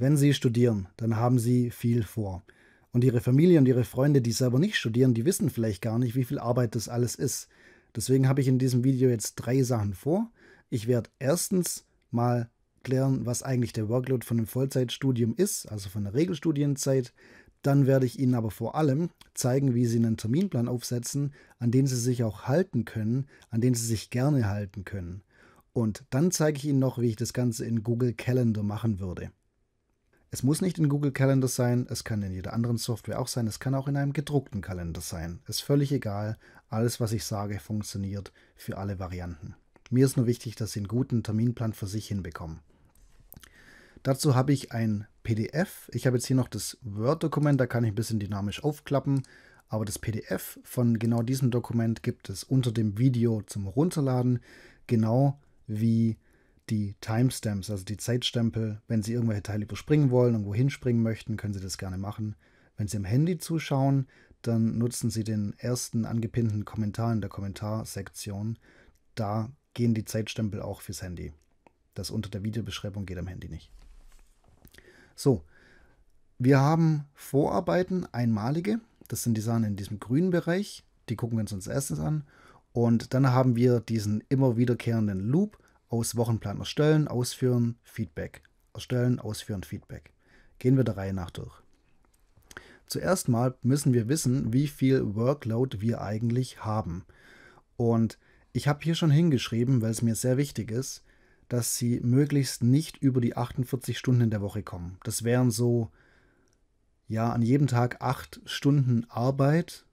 Wenn Sie studieren, dann haben Sie viel vor. Und Ihre Familie und Ihre Freunde, die selber nicht studieren, die wissen vielleicht gar nicht, wie viel Arbeit das alles ist. Deswegen habe ich in diesem Video jetzt drei Sachen vor. Ich werde erstens mal klären, was eigentlich der Workload von einem Vollzeitstudium ist, also von der Regelstudienzeit. Dann werde ich Ihnen aber vor allem zeigen, wie Sie einen Terminplan aufsetzen, an den Sie sich auch halten können, an den Sie sich gerne halten können. Und dann zeige ich Ihnen noch, wie ich das Ganze in Google Calendar machen würde. Es muss nicht in Google Calendar sein, es kann in jeder anderen Software auch sein, es kann auch in einem gedruckten Kalender sein. Ist völlig egal, alles was ich sage funktioniert für alle Varianten. Mir ist nur wichtig, dass Sie einen guten Terminplan für sich hinbekommen. Dazu habe ich ein PDF. Ich habe jetzt hier noch das Word-Dokument, da kann ich ein bisschen dynamisch aufklappen. Aber das PDF von genau diesem Dokument gibt es unter dem Video zum Runterladen, genau wie die Timestamps, also die Zeitstempel. Wenn Sie irgendwelche Teile überspringen wollen und wohin springen möchten, können Sie das gerne machen. Wenn Sie am Handy zuschauen, dann nutzen Sie den ersten angepinnten Kommentar in der Kommentarsektion. Da gehen die Zeitstempel auch fürs Handy. Das unter der Videobeschreibung geht am Handy nicht. So, wir haben Vorarbeiten, einmalige. Das sind die Sachen in diesem grünen Bereich. Die gucken wir uns als erstes an. Und dann haben wir diesen immer wiederkehrenden Loop aus Wochenplan erstellen, ausführen, Feedback. Erstellen, ausführen, Feedback. Gehen wir der Reihe nach durch. Zuerst mal müssen wir wissen, wie viel Workload wir eigentlich haben. Und ich habe hier schon hingeschrieben, weil es mir sehr wichtig ist, dass Sie möglichst nicht über die 48 Stunden in der Woche kommen. Das wären so, ja, an jedem Tag acht Stunden Arbeit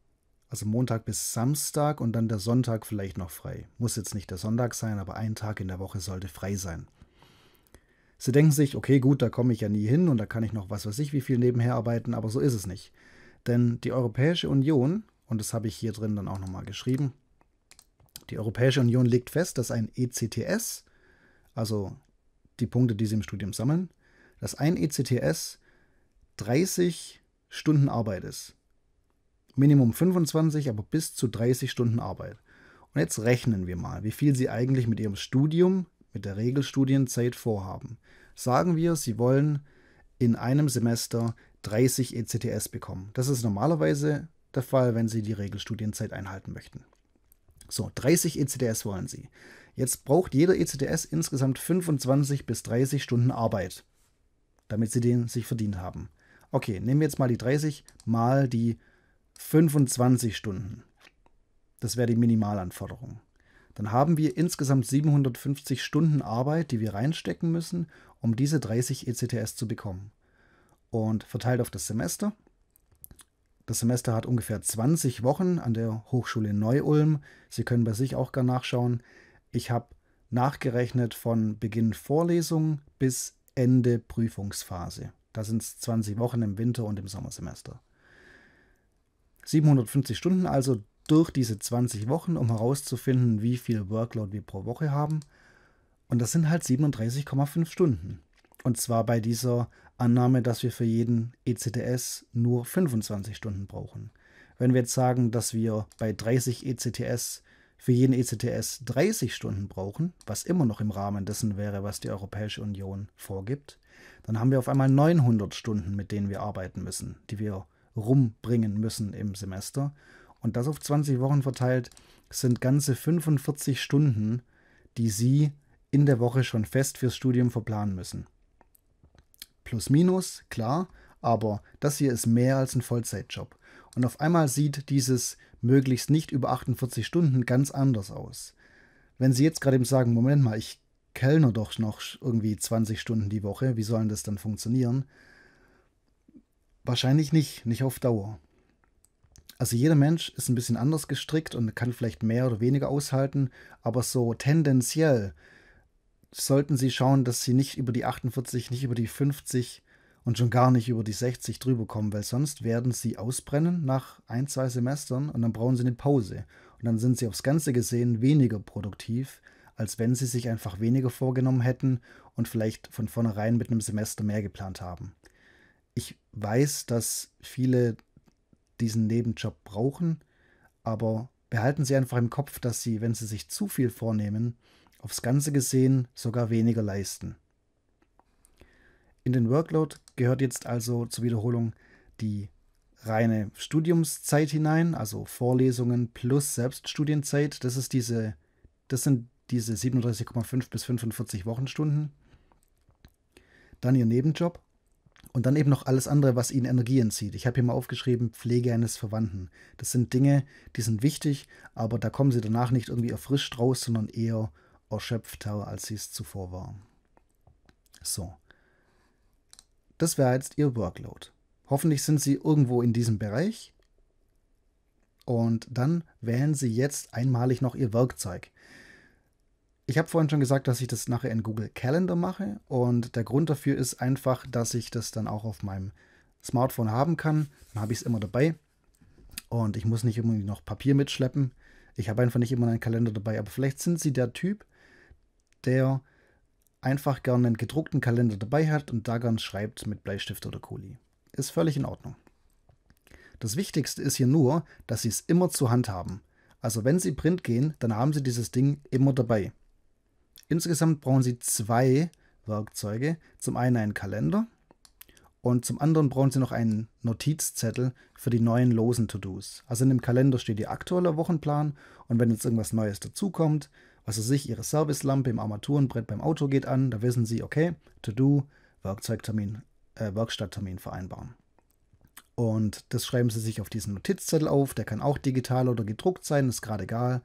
also Montag bis Samstag und dann der Sonntag vielleicht noch frei. Muss jetzt nicht der Sonntag sein, aber ein Tag in der Woche sollte frei sein. Sie denken sich, okay, gut, da komme ich ja nie hin und da kann ich noch was weiß ich wie viel nebenher arbeiten, aber so ist es nicht. Denn die Europäische Union, und das habe ich hier drin dann auch nochmal geschrieben, die Europäische Union legt fest, dass ein ECTS, also die Punkte, die sie im Studium sammeln, dass ein ECTS 30 Stunden Arbeit ist. Minimum 25, aber bis zu 30 Stunden Arbeit. Und jetzt rechnen wir mal, wie viel Sie eigentlich mit Ihrem Studium, mit der Regelstudienzeit vorhaben. Sagen wir, Sie wollen in einem Semester 30 ECTS bekommen. Das ist normalerweise der Fall, wenn Sie die Regelstudienzeit einhalten möchten. So, 30 ECTS wollen Sie. Jetzt braucht jeder ECTS insgesamt 25 bis 30 Stunden Arbeit, damit Sie den sich verdient haben. Okay, nehmen wir jetzt mal die 30 mal die 25 Stunden. Das wäre die Minimalanforderung. Dann haben wir insgesamt 750 Stunden Arbeit, die wir reinstecken müssen, um diese 30 ECTS zu bekommen. Und verteilt auf das Semester. Das Semester hat ungefähr 20 Wochen an der Hochschule Neu-Ulm. Sie können bei sich auch gar nachschauen. Ich habe nachgerechnet von Beginn Vorlesung bis Ende Prüfungsphase. Da sind es 20 Wochen im Winter- und im Sommersemester. 750 Stunden also durch diese 20 Wochen, um herauszufinden, wie viel Workload wir pro Woche haben. Und das sind halt 37,5 Stunden. Und zwar bei dieser Annahme, dass wir für jeden ECTS nur 25 Stunden brauchen. Wenn wir jetzt sagen, dass wir bei 30 ECTS für jeden ECTS 30 Stunden brauchen, was immer noch im Rahmen dessen wäre, was die Europäische Union vorgibt, dann haben wir auf einmal 900 Stunden, mit denen wir arbeiten müssen, die wir rumbringen müssen im Semester. Und das auf 20 Wochen verteilt sind ganze 45 Stunden, die Sie in der Woche schon fest fürs Studium verplanen müssen. Plus minus, klar, aber das hier ist mehr als ein Vollzeitjob. Und auf einmal sieht dieses möglichst nicht über 48 Stunden ganz anders aus. Wenn Sie jetzt gerade eben sagen, Moment mal, ich kellner doch noch irgendwie 20 Stunden die Woche, wie soll das dann funktionieren? Wahrscheinlich nicht, nicht auf Dauer. Also jeder Mensch ist ein bisschen anders gestrickt und kann vielleicht mehr oder weniger aushalten, aber so tendenziell sollten Sie schauen, dass Sie nicht über die 48, nicht über die 50 und schon gar nicht über die 60 drüber kommen, weil sonst werden Sie ausbrennen nach ein, zwei Semestern und dann brauchen Sie eine Pause. Und dann sind Sie aufs Ganze gesehen weniger produktiv, als wenn Sie sich einfach weniger vorgenommen hätten und vielleicht von vornherein mit einem Semester mehr geplant haben ich weiß, dass viele diesen Nebenjob brauchen, aber behalten Sie einfach im Kopf, dass Sie, wenn Sie sich zu viel vornehmen, aufs Ganze gesehen sogar weniger leisten. In den Workload gehört jetzt also zur Wiederholung die reine Studiumszeit hinein, also Vorlesungen plus Selbststudienzeit. Das, ist diese, das sind diese 37,5 bis 45 Wochenstunden. Dann Ihr Nebenjob, und dann eben noch alles andere, was ihnen Energie entzieht. Ich habe hier mal aufgeschrieben, Pflege eines Verwandten. Das sind Dinge, die sind wichtig, aber da kommen sie danach nicht irgendwie erfrischt raus, sondern eher erschöpfter, als sie es zuvor waren. So. Das wäre jetzt ihr Workload. Hoffentlich sind sie irgendwo in diesem Bereich. Und dann wählen sie jetzt einmalig noch ihr Werkzeug. Ich habe vorhin schon gesagt, dass ich das nachher in Google Calendar mache und der Grund dafür ist einfach, dass ich das dann auch auf meinem Smartphone haben kann. Dann habe ich es immer dabei und ich muss nicht immer noch Papier mitschleppen. Ich habe einfach nicht immer einen Kalender dabei, aber vielleicht sind Sie der Typ, der einfach gerne einen gedruckten Kalender dabei hat und da gern schreibt mit Bleistift oder Kuli. Ist völlig in Ordnung. Das Wichtigste ist hier nur, dass Sie es immer zur Hand haben. Also wenn Sie Print gehen, dann haben Sie dieses Ding immer dabei. Insgesamt brauchen Sie zwei Werkzeuge. Zum einen einen Kalender und zum anderen brauchen Sie noch einen Notizzettel für die neuen losen To-Dos. Also in dem Kalender steht Ihr aktueller Wochenplan und wenn jetzt irgendwas Neues dazukommt, was also sich Ihre Servicelampe im Armaturenbrett beim Auto geht an, da wissen Sie, okay, To-Do, Werkzeugtermin, äh, Werkstatttermin vereinbaren. Und das schreiben Sie sich auf diesen Notizzettel auf, der kann auch digital oder gedruckt sein, ist gerade egal.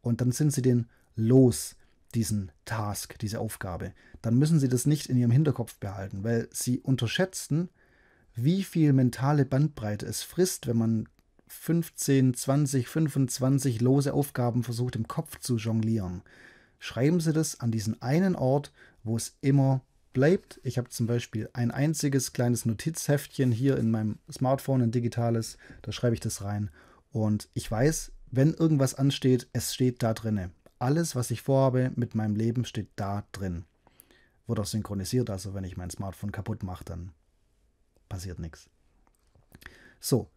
Und dann sind Sie den los diesen Task, diese Aufgabe, dann müssen sie das nicht in ihrem Hinterkopf behalten, weil sie unterschätzen, wie viel mentale Bandbreite es frisst, wenn man 15, 20, 25 lose Aufgaben versucht im Kopf zu jonglieren. Schreiben Sie das an diesen einen Ort, wo es immer bleibt. Ich habe zum Beispiel ein einziges kleines Notizheftchen hier in meinem Smartphone, ein digitales, da schreibe ich das rein. Und ich weiß, wenn irgendwas ansteht, es steht da drinne. Alles, was ich vorhabe mit meinem Leben, steht da drin. Wird auch synchronisiert, also wenn ich mein Smartphone kaputt mache, dann passiert nichts. So,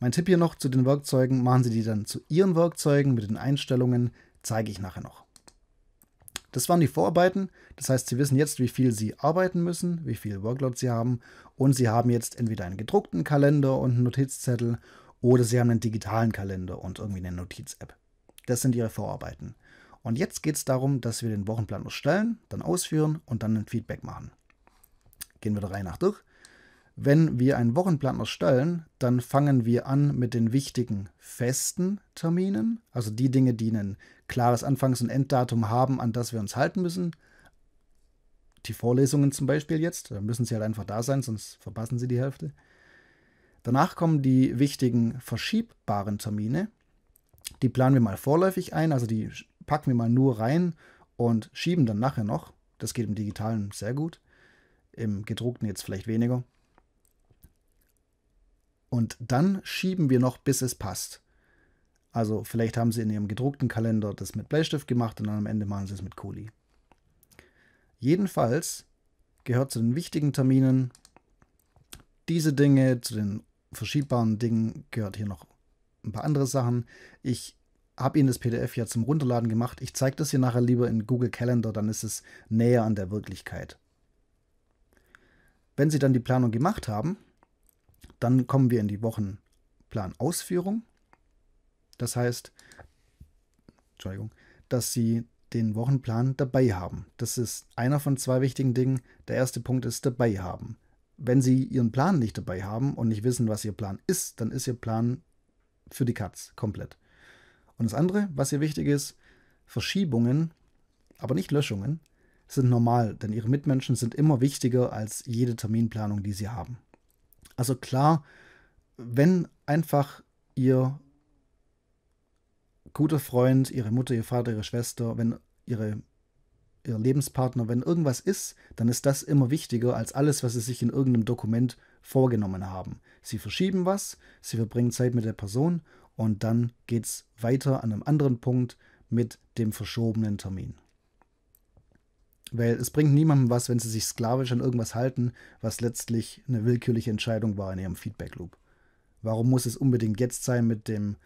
mein Tipp hier noch zu den Werkzeugen, machen Sie die dann zu Ihren Werkzeugen mit den Einstellungen, zeige ich nachher noch. Das waren die Vorarbeiten. Das heißt, Sie wissen jetzt, wie viel Sie arbeiten müssen, wie viel Workload Sie haben. Und Sie haben jetzt entweder einen gedruckten Kalender und einen Notizzettel oder Sie haben einen digitalen Kalender und irgendwie eine Notiz-App. Das sind Ihre Vorarbeiten. Und jetzt geht es darum, dass wir den Wochenplan erstellen, dann ausführen und dann ein Feedback machen. Gehen wir der Reihe nach durch. Wenn wir einen Wochenplan erstellen, dann fangen wir an mit den wichtigen festen Terminen, also die Dinge, die ein klares Anfangs- und Enddatum haben, an das wir uns halten müssen. Die Vorlesungen zum Beispiel jetzt, da müssen sie halt einfach da sein, sonst verpassen sie die Hälfte. Danach kommen die wichtigen verschiebbaren Termine. Die planen wir mal vorläufig ein, also die packen wir mal nur rein und schieben dann nachher noch. Das geht im digitalen sehr gut, im gedruckten jetzt vielleicht weniger. Und dann schieben wir noch, bis es passt. Also vielleicht haben sie in ihrem gedruckten Kalender das mit Bleistift gemacht und dann am Ende machen sie es mit Kuli. Jedenfalls gehört zu den wichtigen Terminen diese Dinge, zu den verschiebbaren Dingen gehört hier noch ein paar andere Sachen. Ich habe Ihnen das PDF ja zum Runterladen gemacht. Ich zeige das hier nachher lieber in Google Calendar, dann ist es näher an der Wirklichkeit. Wenn Sie dann die Planung gemacht haben, dann kommen wir in die Wochenplanausführung. Das heißt, Entschuldigung, dass Sie den Wochenplan dabei haben. Das ist einer von zwei wichtigen Dingen. Der erste Punkt ist dabei haben. Wenn Sie Ihren Plan nicht dabei haben und nicht wissen, was Ihr Plan ist, dann ist Ihr Plan für die Katz komplett. Und das andere, was hier wichtig ist, Verschiebungen, aber nicht Löschungen, sind normal, denn ihre Mitmenschen sind immer wichtiger als jede Terminplanung, die sie haben. Also klar, wenn einfach ihr guter Freund, ihre Mutter, ihr Vater, ihre Schwester, wenn ihre, ihr Lebenspartner, wenn irgendwas ist, dann ist das immer wichtiger als alles, was sie sich in irgendeinem Dokument vorgenommen haben. Sie verschieben was, sie verbringen Zeit mit der Person und dann geht es weiter an einem anderen Punkt mit dem verschobenen Termin. Weil es bringt niemandem was, wenn sie sich sklavisch an irgendwas halten, was letztlich eine willkürliche Entscheidung war in ihrem Feedback-Loop. Warum muss es unbedingt jetzt sein mit dem,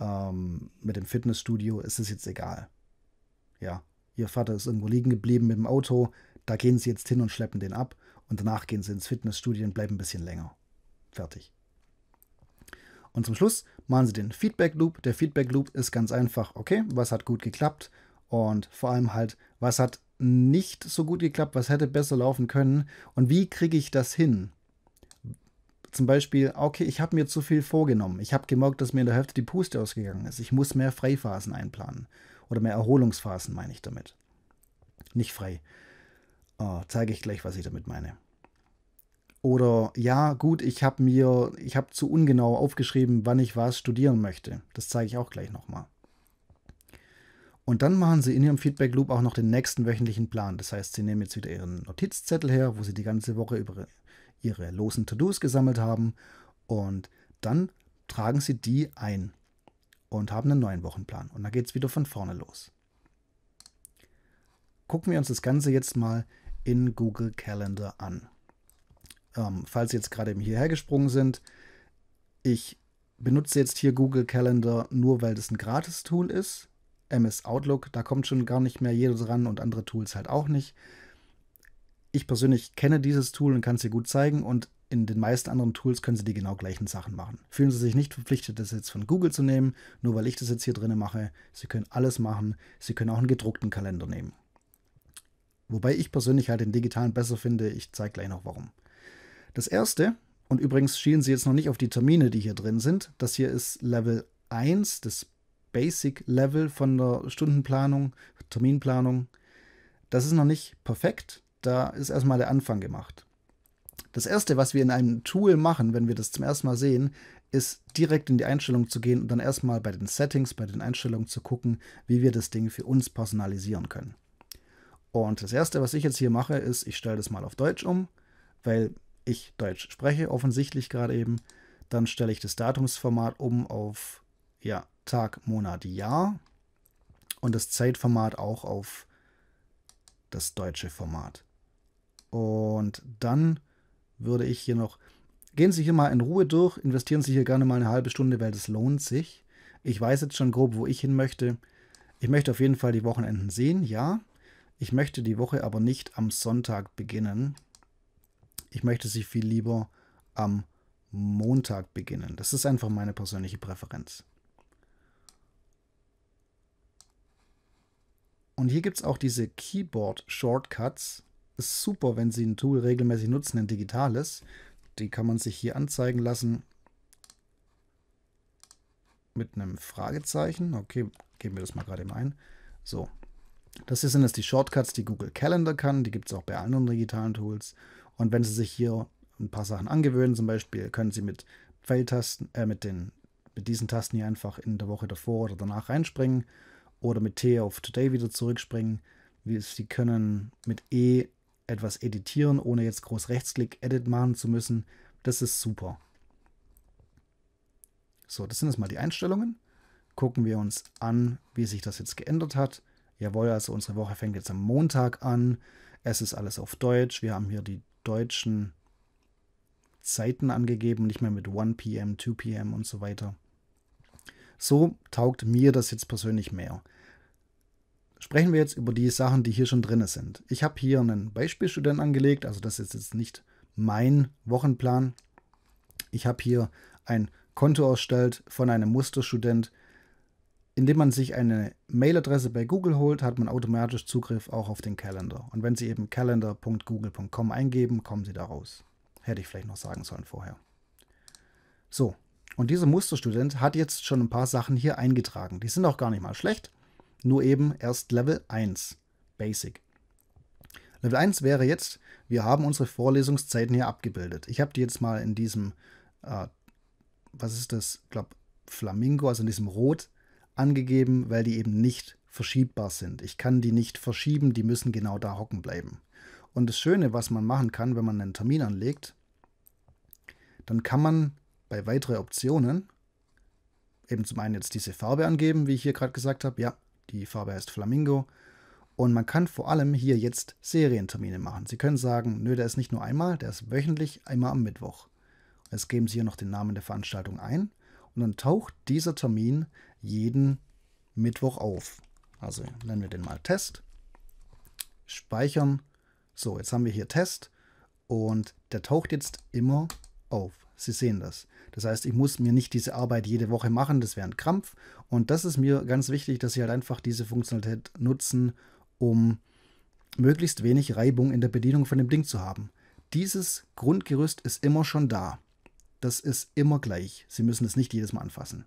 ähm, mit dem Fitnessstudio? Ist es jetzt egal? Ja, ihr Vater ist irgendwo liegen geblieben mit dem Auto, da gehen sie jetzt hin und schleppen den ab und danach gehen sie ins Fitnessstudio und bleiben ein bisschen länger. Fertig. Und zum Schluss machen Sie den Feedback Loop. Der Feedback Loop ist ganz einfach, okay, was hat gut geklappt und vor allem halt, was hat nicht so gut geklappt, was hätte besser laufen können und wie kriege ich das hin? Zum Beispiel, okay, ich habe mir zu viel vorgenommen. Ich habe gemerkt, dass mir in der Hälfte die Puste ausgegangen ist. Ich muss mehr Freiphasen einplanen. Oder mehr Erholungsphasen meine ich damit. Nicht frei. Oh, zeige ich gleich, was ich damit meine. Oder ja, gut, ich habe mir, ich habe zu ungenau aufgeschrieben, wann ich was studieren möchte. Das zeige ich auch gleich nochmal. Und dann machen sie in ihrem Feedback Loop auch noch den nächsten wöchentlichen Plan. Das heißt, sie nehmen jetzt wieder ihren Notizzettel her, wo sie die ganze Woche über ihre losen To-Dos gesammelt haben. Und dann tragen sie die ein und haben einen neuen Wochenplan. Und dann geht es wieder von vorne los. Gucken wir uns das Ganze jetzt mal in Google Calendar an ähm, falls Sie jetzt gerade eben hierher gesprungen sind, ich benutze jetzt hier Google Calendar nur, weil das ein Gratis-Tool ist. MS Outlook, da kommt schon gar nicht mehr jeder dran und andere Tools halt auch nicht. Ich persönlich kenne dieses Tool und kann es dir gut zeigen und in den meisten anderen Tools können Sie die genau gleichen Sachen machen. Fühlen Sie sich nicht verpflichtet, das jetzt von Google zu nehmen, nur weil ich das jetzt hier drin mache. Sie können alles machen. Sie können auch einen gedruckten Kalender nehmen. Wobei ich persönlich halt den digitalen besser finde. Ich zeige gleich noch warum. Das erste, und übrigens schielen sie jetzt noch nicht auf die Termine, die hier drin sind, das hier ist Level 1, das Basic Level von der Stundenplanung, Terminplanung. Das ist noch nicht perfekt, da ist erstmal der Anfang gemacht. Das erste, was wir in einem Tool machen, wenn wir das zum ersten Mal sehen, ist direkt in die Einstellung zu gehen und dann erstmal bei den Settings, bei den Einstellungen zu gucken, wie wir das Ding für uns personalisieren können. Und das erste, was ich jetzt hier mache, ist, ich stelle das mal auf Deutsch um, weil ich Deutsch spreche, offensichtlich gerade eben. Dann stelle ich das Datumsformat um auf ja, Tag, Monat, Jahr und das Zeitformat auch auf das deutsche Format. Und dann würde ich hier noch, gehen Sie hier mal in Ruhe durch, investieren Sie hier gerne mal eine halbe Stunde, weil das lohnt sich. Ich weiß jetzt schon grob, wo ich hin möchte. Ich möchte auf jeden Fall die Wochenenden sehen, ja. Ich möchte die Woche aber nicht am Sonntag beginnen, ich möchte sie viel lieber am Montag beginnen. Das ist einfach meine persönliche Präferenz. Und hier gibt es auch diese Keyboard-Shortcuts. Ist super, wenn Sie ein Tool regelmäßig nutzen, ein digitales. Die kann man sich hier anzeigen lassen mit einem Fragezeichen. Okay, geben wir das mal gerade eben ein. So, das hier sind jetzt die Shortcuts, die Google Calendar kann. Die gibt es auch bei anderen digitalen Tools. Und wenn Sie sich hier ein paar Sachen angewöhnen, zum Beispiel können Sie mit Pfeiltasten, äh, mit, den, mit diesen Tasten hier einfach in der Woche davor oder danach reinspringen oder mit T auf Today wieder zurückspringen. Sie können mit E etwas editieren, ohne jetzt groß Rechtsklick Edit machen zu müssen. Das ist super. So, das sind jetzt mal die Einstellungen. Gucken wir uns an, wie sich das jetzt geändert hat. Jawohl, also unsere Woche fängt jetzt am Montag an. Es ist alles auf Deutsch. Wir haben hier die deutschen Zeiten angegeben, nicht mehr mit 1 p.m., 2 p.m. und so weiter. So taugt mir das jetzt persönlich mehr. Sprechen wir jetzt über die Sachen, die hier schon drin sind. Ich habe hier einen Beispielstudent angelegt, also das ist jetzt nicht mein Wochenplan. Ich habe hier ein Konto erstellt von einem Musterstudent, indem man sich eine Mailadresse bei Google holt, hat man automatisch Zugriff auch auf den Kalender. Und wenn Sie eben calendar.google.com eingeben, kommen Sie da raus. Hätte ich vielleicht noch sagen sollen vorher. So, und dieser Musterstudent hat jetzt schon ein paar Sachen hier eingetragen. Die sind auch gar nicht mal schlecht, nur eben erst Level 1, Basic. Level 1 wäre jetzt, wir haben unsere Vorlesungszeiten hier abgebildet. Ich habe die jetzt mal in diesem, äh, was ist das, ich glaube Flamingo, also in diesem Rot angegeben, weil die eben nicht verschiebbar sind. Ich kann die nicht verschieben, die müssen genau da hocken bleiben. Und das Schöne, was man machen kann, wenn man einen Termin anlegt, dann kann man bei weiteren Optionen eben zum einen jetzt diese Farbe angeben, wie ich hier gerade gesagt habe. Ja, die Farbe heißt Flamingo. Und man kann vor allem hier jetzt Serientermine machen. Sie können sagen, nö, der ist nicht nur einmal, der ist wöchentlich, einmal am Mittwoch. Jetzt geben Sie hier noch den Namen der Veranstaltung ein und dann taucht dieser Termin jeden Mittwoch auf. Also nennen wir den mal Test. Speichern. So, jetzt haben wir hier Test und der taucht jetzt immer auf. Sie sehen das. Das heißt, ich muss mir nicht diese Arbeit jede Woche machen, das wäre ein Krampf. Und das ist mir ganz wichtig, dass Sie halt einfach diese Funktionalität nutzen, um möglichst wenig Reibung in der Bedienung von dem Ding zu haben. Dieses Grundgerüst ist immer schon da. Das ist immer gleich. Sie müssen es nicht jedes Mal anfassen.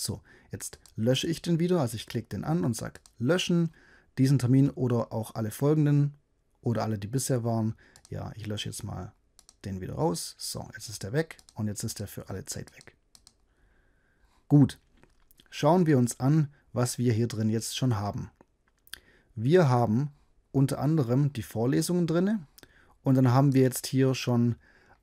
So, jetzt lösche ich den wieder, also ich klicke den an und sage löschen, diesen Termin oder auch alle folgenden oder alle, die bisher waren. Ja, ich lösche jetzt mal den wieder raus. So, jetzt ist der weg und jetzt ist der für alle Zeit weg. Gut, schauen wir uns an, was wir hier drin jetzt schon haben. Wir haben unter anderem die Vorlesungen drin und dann haben wir jetzt hier schon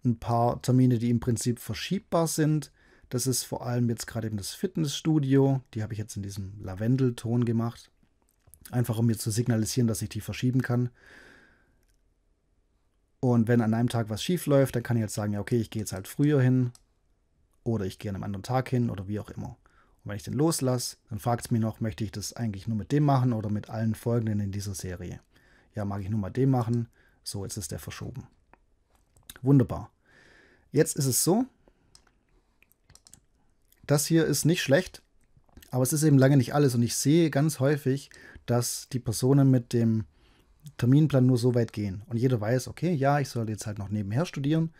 ein paar Termine, die im Prinzip verschiebbar sind. Das ist vor allem jetzt gerade eben das Fitnessstudio. Die habe ich jetzt in diesem Lavendelton gemacht. Einfach um mir zu signalisieren, dass ich die verschieben kann. Und wenn an einem Tag was schief läuft, dann kann ich jetzt sagen, ja, okay, ich gehe jetzt halt früher hin oder ich gehe an einem anderen Tag hin oder wie auch immer. Und wenn ich den loslasse, dann fragt es mich noch, möchte ich das eigentlich nur mit dem machen oder mit allen folgenden in dieser Serie? Ja, mag ich nur mal dem machen? So, jetzt ist der verschoben. Wunderbar. Jetzt ist es so, das hier ist nicht schlecht, aber es ist eben lange nicht alles. Und ich sehe ganz häufig, dass die Personen mit dem Terminplan nur so weit gehen. Und jeder weiß, okay, ja, ich soll jetzt halt noch nebenher studieren,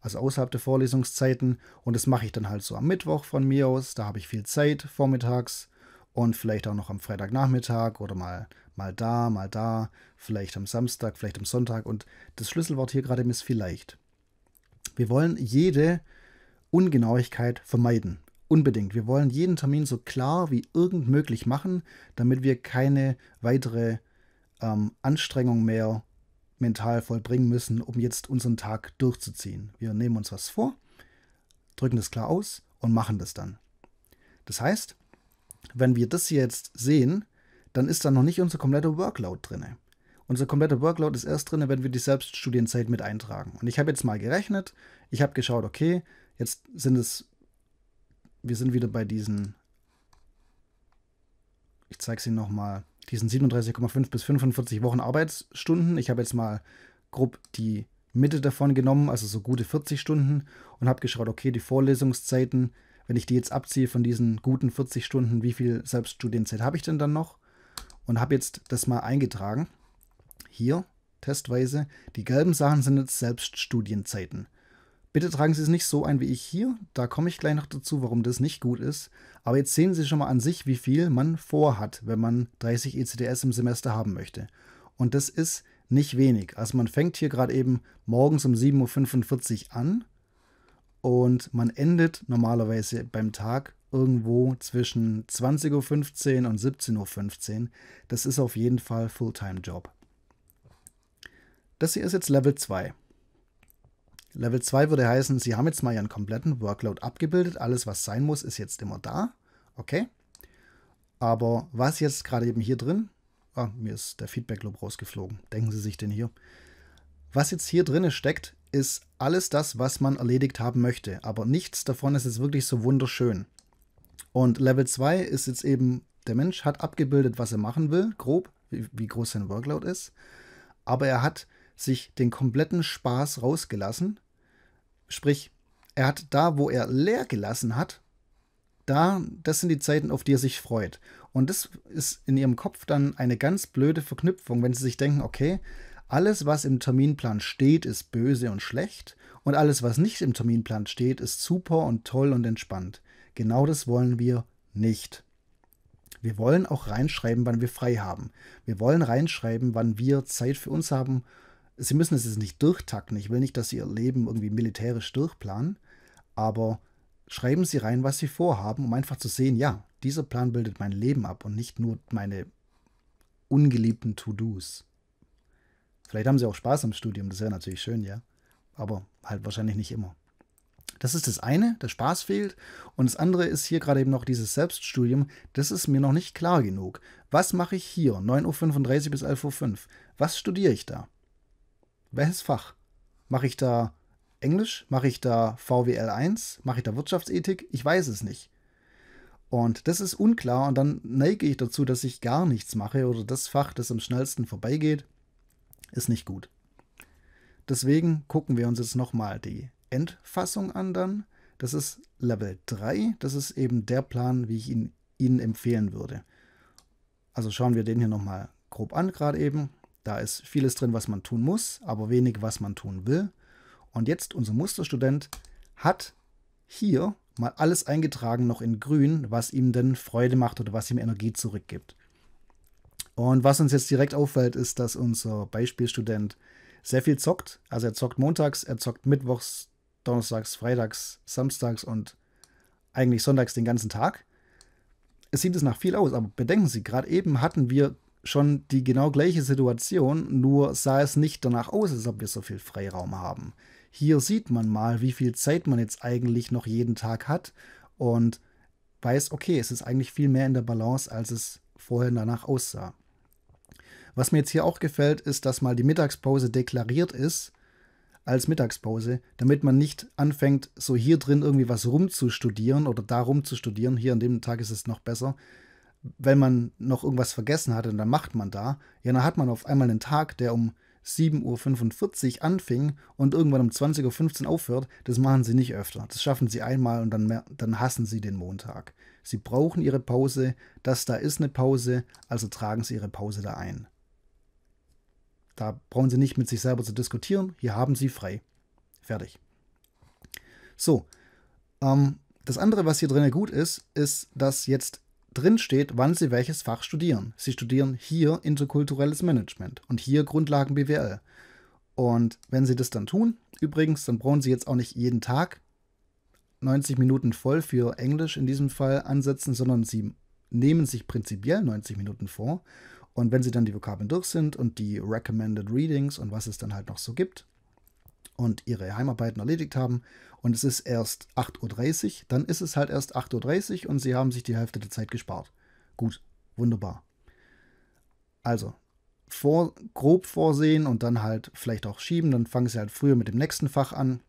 also außerhalb der Vorlesungszeiten. Und das mache ich dann halt so am Mittwoch von mir aus. Da habe ich viel Zeit vormittags und vielleicht auch noch am Freitagnachmittag oder mal, mal da, mal da, vielleicht am Samstag, vielleicht am Sonntag. Und das Schlüsselwort hier gerade ist vielleicht. Wir wollen jede Ungenauigkeit vermeiden. Unbedingt. Wir wollen jeden Termin so klar wie irgend möglich machen, damit wir keine weitere ähm, Anstrengung mehr mental vollbringen müssen, um jetzt unseren Tag durchzuziehen. Wir nehmen uns was vor, drücken das klar aus und machen das dann. Das heißt, wenn wir das jetzt sehen, dann ist da noch nicht unser kompletter Workload drin. Unser kompletter Workload ist erst drin, wenn wir die Selbststudienzeit mit eintragen. Und ich habe jetzt mal gerechnet, ich habe geschaut, okay, jetzt sind es wir sind wieder bei diesen, ich zeige es Ihnen nochmal, diesen 37,5 bis 45 Wochen Arbeitsstunden. Ich habe jetzt mal grob die Mitte davon genommen, also so gute 40 Stunden und habe geschaut, okay, die Vorlesungszeiten, wenn ich die jetzt abziehe von diesen guten 40 Stunden, wie viel Selbststudienzeit habe ich denn dann noch? Und habe jetzt das mal eingetragen. Hier, testweise, die gelben Sachen sind jetzt Selbststudienzeiten. Bitte tragen Sie es nicht so ein wie ich hier. Da komme ich gleich noch dazu, warum das nicht gut ist. Aber jetzt sehen Sie schon mal an sich, wie viel man vorhat, wenn man 30 ECTS im Semester haben möchte. Und das ist nicht wenig. Also man fängt hier gerade eben morgens um 7.45 Uhr an und man endet normalerweise beim Tag irgendwo zwischen 20.15 Uhr und 17.15 Uhr. Das ist auf jeden Fall Fulltime-Job. Das hier ist jetzt Level 2. Level 2 würde heißen, Sie haben jetzt mal Ihren kompletten Workload abgebildet. Alles, was sein muss, ist jetzt immer da. Okay. Aber was jetzt gerade eben hier drin? Ah, mir ist der Feedback-Loop rausgeflogen. Denken Sie sich den hier. Was jetzt hier drin steckt, ist alles das, was man erledigt haben möchte. Aber nichts davon ist jetzt wirklich so wunderschön. Und Level 2 ist jetzt eben, der Mensch hat abgebildet, was er machen will, grob, wie, wie groß sein Workload ist. Aber er hat sich den kompletten Spaß rausgelassen Sprich, er hat da, wo er leer gelassen hat, da, das sind die Zeiten, auf die er sich freut. Und das ist in ihrem Kopf dann eine ganz blöde Verknüpfung, wenn sie sich denken, okay, alles, was im Terminplan steht, ist böse und schlecht und alles, was nicht im Terminplan steht, ist super und toll und entspannt. Genau das wollen wir nicht. Wir wollen auch reinschreiben, wann wir frei haben. Wir wollen reinschreiben, wann wir Zeit für uns haben sie müssen es jetzt nicht durchtakten. Ich will nicht, dass sie ihr Leben irgendwie militärisch durchplanen, aber schreiben sie rein, was sie vorhaben, um einfach zu sehen, ja, dieser Plan bildet mein Leben ab und nicht nur meine ungeliebten To-Dos. Vielleicht haben sie auch Spaß am Studium, das wäre natürlich schön, ja. Aber halt wahrscheinlich nicht immer. Das ist das eine, der Spaß fehlt. Und das andere ist hier gerade eben noch dieses Selbststudium. Das ist mir noch nicht klar genug. Was mache ich hier? 9.35 Uhr bis 11.05 Uhr. Was studiere ich da? welches Fach? Mache ich da Englisch? Mache ich da VWL 1? Mache ich da Wirtschaftsethik? Ich weiß es nicht. Und das ist unklar und dann neige ich dazu, dass ich gar nichts mache oder das Fach, das am schnellsten vorbeigeht, ist nicht gut. Deswegen gucken wir uns jetzt nochmal die Endfassung an dann. Das ist Level 3. Das ist eben der Plan, wie ich ihn Ihnen empfehlen würde. Also schauen wir den hier nochmal grob an, gerade eben. Da ist vieles drin, was man tun muss, aber wenig, was man tun will. Und jetzt unser Musterstudent hat hier mal alles eingetragen, noch in grün, was ihm denn Freude macht oder was ihm Energie zurückgibt. Und was uns jetzt direkt auffällt, ist, dass unser Beispielstudent sehr viel zockt. Also er zockt montags, er zockt mittwochs, donnerstags, freitags, samstags und eigentlich sonntags den ganzen Tag. Es sieht es nach viel aus, aber bedenken Sie, gerade eben hatten wir schon die genau gleiche Situation, nur sah es nicht danach aus, als ob wir so viel Freiraum haben. Hier sieht man mal, wie viel Zeit man jetzt eigentlich noch jeden Tag hat und weiß, okay, es ist eigentlich viel mehr in der Balance, als es vorher danach aussah. Was mir jetzt hier auch gefällt, ist, dass mal die Mittagspause deklariert ist als Mittagspause, damit man nicht anfängt, so hier drin irgendwie was rumzustudieren oder darum zu studieren. Hier an dem Tag ist es noch besser, wenn man noch irgendwas vergessen hatte dann macht man da, ja, dann hat man auf einmal einen Tag, der um 7.45 Uhr anfing und irgendwann um 20.15 Uhr aufhört, das machen sie nicht öfter. Das schaffen sie einmal und dann, dann hassen sie den Montag. Sie brauchen ihre Pause, das da ist eine Pause, also tragen sie ihre Pause da ein. Da brauchen sie nicht mit sich selber zu diskutieren, hier haben sie frei. Fertig. So, ähm, das andere, was hier drin gut ist, ist, dass jetzt drin steht, wann sie welches Fach studieren. Sie studieren hier interkulturelles Management und hier Grundlagen BWL. Und wenn sie das dann tun, übrigens, dann brauchen sie jetzt auch nicht jeden Tag 90 Minuten voll für Englisch in diesem Fall ansetzen, sondern sie nehmen sich prinzipiell 90 Minuten vor. Und wenn sie dann die Vokabeln durch sind und die Recommended Readings und was es dann halt noch so gibt, und ihre Heimarbeiten erledigt haben und es ist erst 8.30 Uhr, dann ist es halt erst 8.30 Uhr und sie haben sich die Hälfte der Zeit gespart. Gut, wunderbar. Also, vor, grob vorsehen und dann halt vielleicht auch schieben, dann fangen sie halt früher mit dem nächsten Fach an.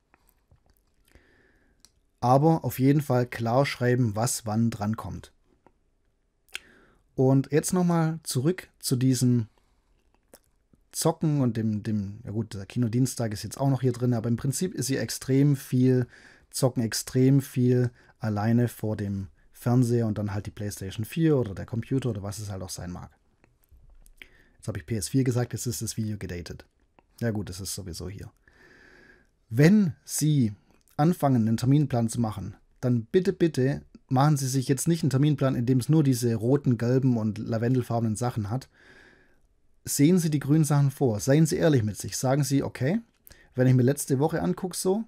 Aber auf jeden Fall klar schreiben, was wann drankommt. Und jetzt nochmal zurück zu diesem Zocken und dem, dem, ja gut, der Kinodienstag ist jetzt auch noch hier drin, aber im Prinzip ist sie extrem viel, zocken extrem viel alleine vor dem Fernseher und dann halt die PlayStation 4 oder der Computer oder was es halt auch sein mag. Jetzt habe ich PS4 gesagt, jetzt ist das Video gedatet. Ja gut, es ist sowieso hier. Wenn Sie anfangen, einen Terminplan zu machen, dann bitte, bitte machen Sie sich jetzt nicht einen Terminplan, in dem es nur diese roten, gelben und lavendelfarbenen Sachen hat, sehen Sie die grünen Sachen vor. Seien Sie ehrlich mit sich. Sagen Sie, okay, wenn ich mir letzte Woche angucke, so,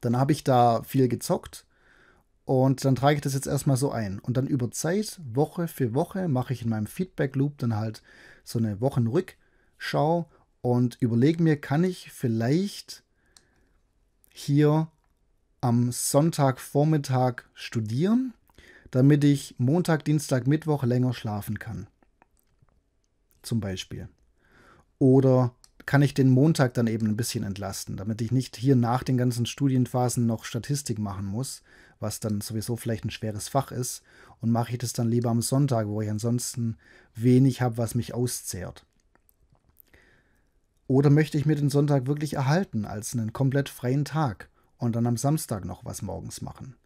dann habe ich da viel gezockt und dann trage ich das jetzt erstmal so ein. Und dann über Zeit, Woche für Woche, mache ich in meinem Feedback-Loop dann halt so eine Wochenrückschau und überlege mir, kann ich vielleicht hier am Sonntagvormittag studieren, damit ich Montag, Dienstag, Mittwoch länger schlafen kann zum Beispiel? Oder kann ich den Montag dann eben ein bisschen entlasten, damit ich nicht hier nach den ganzen Studienphasen noch Statistik machen muss, was dann sowieso vielleicht ein schweres Fach ist, und mache ich das dann lieber am Sonntag, wo ich ansonsten wenig habe, was mich auszehrt. Oder möchte ich mir den Sonntag wirklich erhalten als einen komplett freien Tag und dann am Samstag noch was morgens machen?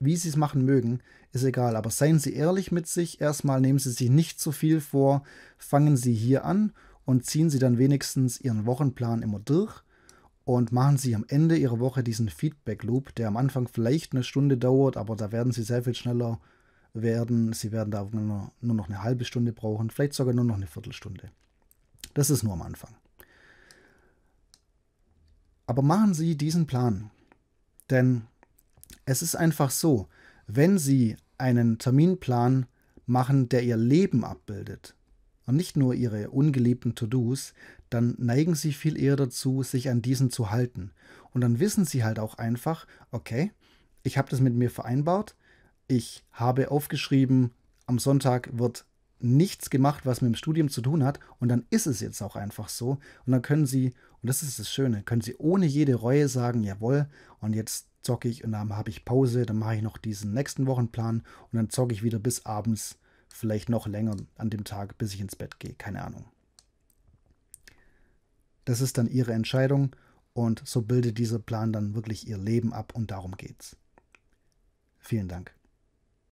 Wie sie es machen mögen, ist egal. Aber seien sie ehrlich mit sich. Erstmal nehmen sie sich nicht zu viel vor. Fangen sie hier an und ziehen sie dann wenigstens ihren Wochenplan immer durch. Und machen sie am Ende ihrer Woche diesen Feedback-Loop, der am Anfang vielleicht eine Stunde dauert, aber da werden sie sehr viel schneller werden. Sie werden da nur, nur noch eine halbe Stunde brauchen, vielleicht sogar nur noch eine Viertelstunde. Das ist nur am Anfang. Aber machen Sie diesen Plan. Denn es ist einfach so, wenn Sie einen Terminplan machen, der Ihr Leben abbildet und nicht nur Ihre ungeliebten To-Dos, dann neigen Sie viel eher dazu, sich an diesen zu halten. Und dann wissen Sie halt auch einfach, okay, ich habe das mit mir vereinbart, ich habe aufgeschrieben, am Sonntag wird nichts gemacht, was mit dem Studium zu tun hat. Und dann ist es jetzt auch einfach so. Und dann können Sie, und das ist das Schöne, können Sie ohne jede Reue sagen, jawohl, und jetzt zocke ich und dann habe ich Pause, dann mache ich noch diesen nächsten Wochenplan und dann zocke ich wieder bis abends, vielleicht noch länger an dem Tag, bis ich ins Bett gehe, keine Ahnung. Das ist dann ihre Entscheidung und so bildet dieser Plan dann wirklich ihr Leben ab und darum geht's. Vielen Dank.